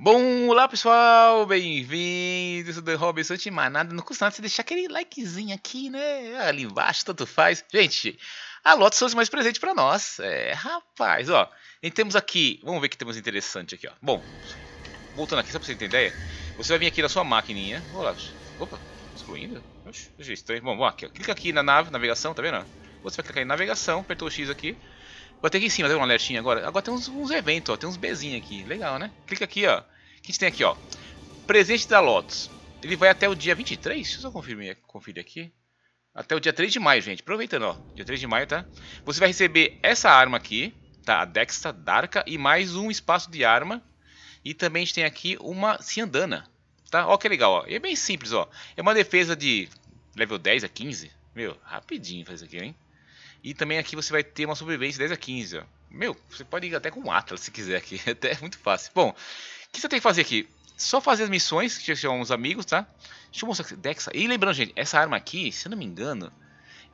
Bom, olá pessoal, bem-vindos, eu sou o Robson, antes de mais nada, não custa nada você deixar aquele likezinho aqui, né, ali embaixo, tanto faz. Gente, a Lotus trouxe mais presente para nós, é, rapaz, ó, e temos aqui, vamos ver o que temos interessante aqui, ó. Bom, voltando aqui, só pra você ter ideia, você vai vir aqui na sua maquininha, vou lá, opa, excluindo, oxe, estranho, bom, bom, aqui, ó, clica aqui na nave, navegação, tá vendo, Você vai clicar em navegação, apertou o X aqui, Vou ter aqui em cima, tem um alertinho agora? Agora tem uns, uns eventos, ó. Tem uns Bzinhos aqui. Legal, né? Clica aqui, ó. O que a gente tem aqui, ó? Presente da Lotus. Ele vai até o dia 23? Deixa eu só conferir, conferir aqui. Até o dia 3 de maio, gente. Aproveitando, ó. Dia 3 de maio, tá? Você vai receber essa arma aqui, tá? A Dexta Darka e mais um espaço de arma. E também a gente tem aqui uma Ciandana, tá? Ó que legal, ó. E é bem simples, ó. É uma defesa de level 10 a 15. Meu, rapidinho faz isso aqui, hein? E também aqui você vai ter uma sobrevivência 10 a 15. Ó. Meu, você pode ir até com o Atlas se quiser aqui. É até é muito fácil. Bom, o que você tem que fazer aqui? Só fazer as missões, que chamam uns amigos, tá? Deixa eu mostrar aqui. Dexa. E lembrando, gente, essa arma aqui, se eu não me engano,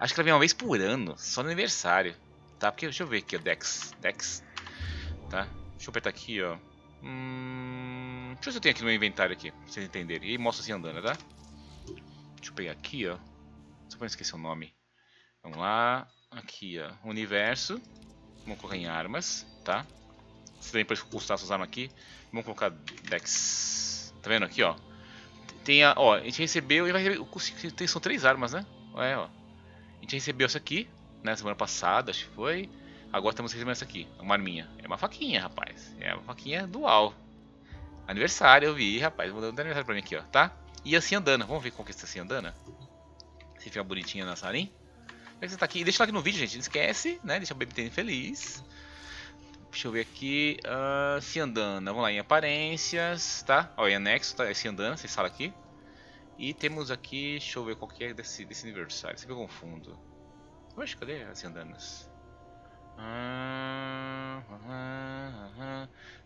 acho que ela vem uma vez por ano, só no aniversário. Tá? Porque deixa eu ver aqui, ó. Dex. Dex. Tá? Deixa eu apertar aqui, ó. Hum, deixa eu ver se eu tenho aqui no meu inventário aqui, pra vocês entenderem. E mostra assim andando, tá? Deixa eu pegar aqui, ó. Só pra não esquecer o nome. Vamos lá. Aqui, ó. Universo. Vamos colocar em armas, tá? Se tem pode custar suas armas aqui. Vamos colocar Dex. Tá vendo aqui, ó? Tem a. Ó, a gente recebeu. E vai receber. São três armas, né? É, ó. A gente recebeu essa aqui, né? Semana passada, acho que foi. Agora estamos recebendo essa aqui, é uma arminha. É uma faquinha, rapaz. É uma faquinha dual. Aniversário, eu vi, rapaz. Vou dar um aniversário pra mim aqui, ó, tá? E assim andando. Vamos ver como que é está assim andando? Se ficar bonitinha na sarinha. Como é que você tá aqui? Deixa o like no vídeo, gente. Não esquece, né? Deixa o BBT feliz. Deixa eu ver aqui. Uh, Ciandana. Vamos lá, em aparências, tá? Olha, em anexo, tá? Se é Ciandana, vocês sala aqui. E temos aqui, deixa eu ver qual que é desse, desse aniversário. Sempre eu confundo. Oxe, cadê as andanas?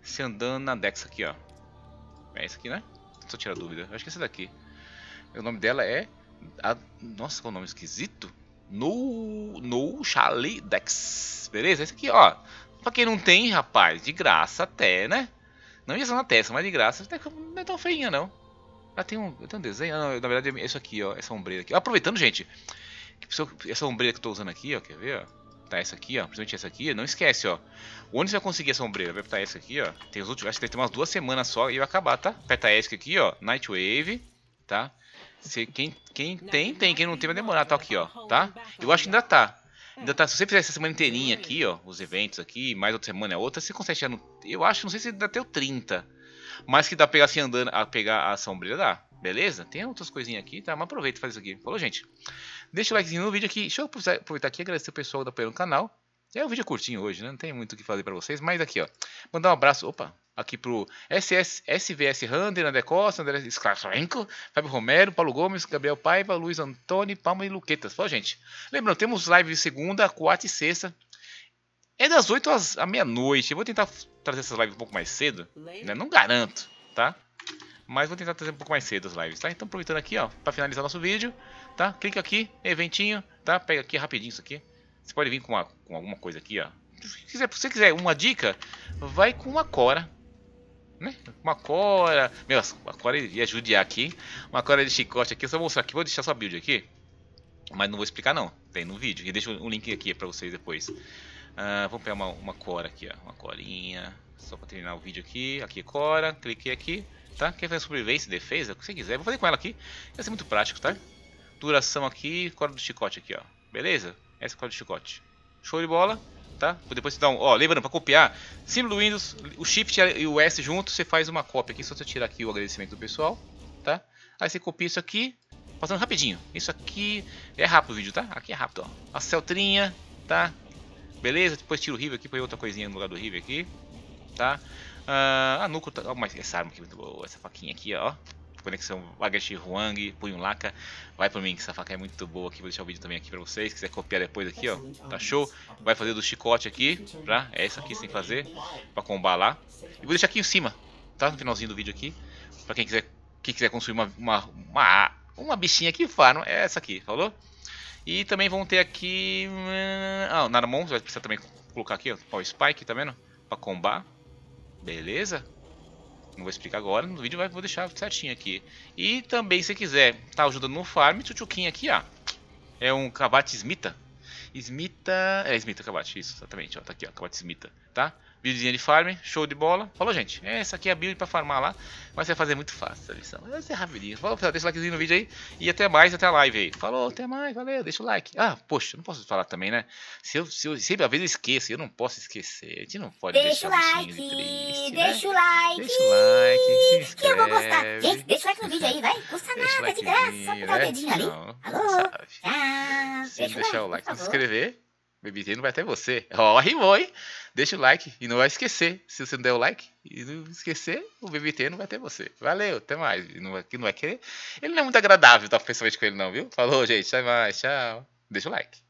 Se ah, ah, Dex aqui, ó. É essa aqui, né? Só tirar dúvida. Acho que é essa daqui. O nome dela é... A... Nossa, qual nome esquisito no, no Chalidex, Beleza? Esse aqui, ó. Pra quem não tem, rapaz, de graça até, né? Não ia ser na testa, mas de graça. Até que não é tão feinha, não. Ela ah, tem um, tem um desenho. Ah, não, na verdade, é isso aqui, ó. Essa ombreira aqui. Aproveitando, gente. Essa ombreira que eu tô usando aqui, ó. Quer ver, ó? Tá, essa aqui, ó. Principalmente essa aqui. Não esquece, ó. Onde você vai conseguir essa ombreira? Vai apertar essa aqui, ó. Tem os últimos. Acho que tem umas duas semanas só e vai acabar, tá? Aperta essa aqui, ó. Nightwave, tá? Se, quem quem tem, tem. Quem não tem, vai demorar. Tá aqui, ó. Tá? Eu acho que ainda tá. É. Ainda tá. Se você fizer essa semana inteirinha aqui, ó. Os eventos aqui, mais outra semana é outra, você consegue chegar no. Eu acho, não sei se dá até o 30. Mas que dá pra pegar assim andando, a pegar a sombrilha, dá. Beleza? Tem outras coisinhas aqui, tá? Mas aproveita e faz isso aqui. Falou, gente. Deixa o likezinho no vídeo aqui. Deixa eu aproveitar aqui e agradecer o pessoal que tá apoiando o canal. É um vídeo curtinho hoje, né? Não tem muito o que fazer para vocês, mas aqui, ó. Mandar um abraço, opa, aqui pro SS, SVS Rander, André Costa, André Skarsenko, Fábio Romero, Paulo Gomes, Gabriel Paiva, Luiz Antônio, Palma e Luquetas. Ó, gente, lembrando, temos live segunda, quarta e sexta. É das 8 às meia-noite. Eu vou tentar trazer essas lives um pouco mais cedo, né? Não garanto, tá? Mas vou tentar trazer um pouco mais cedo as lives, tá? Então aproveitando aqui, ó, para finalizar nosso vídeo, tá? Clica aqui, eventinho, tá? Pega aqui rapidinho isso aqui. Você pode vir com, uma, com alguma coisa aqui, ó. Se, quiser, se você quiser uma dica, vai com uma cora. Né? Uma cora. Meu, a cora ia judiar aqui. Uma cora de chicote aqui. Eu só vou mostrar aqui. Vou deixar sua build aqui. Mas não vou explicar não. Tem no vídeo. E deixo um link aqui pra vocês depois. Uh, vamos pegar uma, uma cora aqui, ó. Uma corinha. Só pra terminar o vídeo aqui. Aqui cora. Cliquei aqui. Tá? Quer fazer sobrevivência, defesa? O que você quiser. Vou fazer com ela aqui. Vai ser muito prático, tá? Duração aqui. Cora do chicote aqui, ó. Beleza? É essa é a cola de chicote. Show de bola, tá? Depois você dá um... Ó, lembrando, para copiar, símbolo do Windows, o Shift e o S junto, você faz uma cópia aqui. Só você tirar aqui o agradecimento do pessoal, tá? Aí você copia isso aqui, passando rapidinho. Isso aqui é rápido o vídeo, tá? Aqui é rápido, ó. A Celtrinha, tá? Beleza? Depois tira o River aqui, põe outra coisinha no lugar do River aqui, tá? Ah, a Nuco, tá... Ó, mas essa arma aqui, é essa faquinha aqui, ó conexão Wagashi Huang, Punho Laka. Vai por mim, que essa faca é muito boa aqui. Vou deixar o vídeo também aqui pra vocês. Se quiser copiar depois aqui, ó, tá show. Vai fazer do chicote aqui, tá? É essa aqui sem fazer, pra combar lá. E vou deixar aqui em cima, tá? No finalzinho do vídeo aqui. Pra quem quiser, quem quiser construir uma, uma, uma, uma bichinha que faram, é essa aqui, falou? E também vão ter aqui... Hum, ah, o Narmon, você vai precisar também colocar aqui, ó, o Spike, tá vendo? Pra combar. Beleza? não vou explicar agora, no vídeo vai, vou deixar certinho aqui. E também, se quiser estar tá ajudando no farm, Tchutchuquinha aqui, ó. É um Kabate Smita, Smita. É, Smita Kabat, isso, exatamente. Ó, tá aqui, ó, Kabat Smita, tá? Buildzinha de farm, show de bola. Falou, gente. É, essa aqui é a build pra farmar lá. Mas você vai fazer muito fácil essa lição. Vai é rapidinho. Falou, pessoal. Deixa o likezinho no vídeo aí. E até mais, até a live aí. Falou, até mais. Valeu, deixa o like. Ah, poxa, não posso falar também, né? Se eu, se eu sempre, às vezes eu esqueço. Eu não posso esquecer. A gente não pode deixa deixar o like. Triste, né? deixa né? o like. Deixa o like. que eu vou gostar. Gente, deixa o like no vídeo aí, vai. Custa deixa nada, like de graça. Só pegar o né? dedinho ali. Não, Alô? Não like, deixar o like, se inscrever. BBT não vai até você. Ó, oh, rimou, hein? Deixa o like e não vai esquecer. Se você não der o like e não esquecer, o BBT não vai ter você. Valeu, até mais. Não vai, não vai querer. Ele não é muito agradável, tá pessoalmente com ele, não, viu? Falou, gente. Até mais. Tchau. Deixa o like.